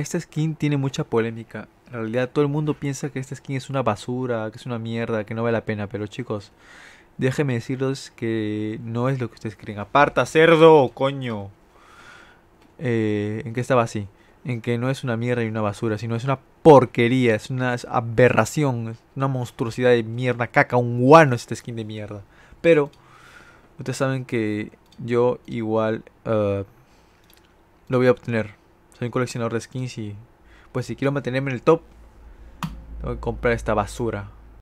esta skin tiene mucha polémica. En realidad todo el mundo piensa que esta skin es una basura, que es una mierda, que no vale la pena. Pero chicos, déjenme decirles que no es lo que ustedes creen. Aparta, cerdo, coño. Eh, ¿En qué estaba así? En que no es una mierda y una basura, sino es una porquería, es una aberración, es una monstruosidad de mierda, caca, un guano esta skin de mierda. Pero ustedes saben que yo igual eh, lo voy a obtener soy un coleccionador de skins y pues si quiero mantenerme en el top, tengo que comprar esta basura.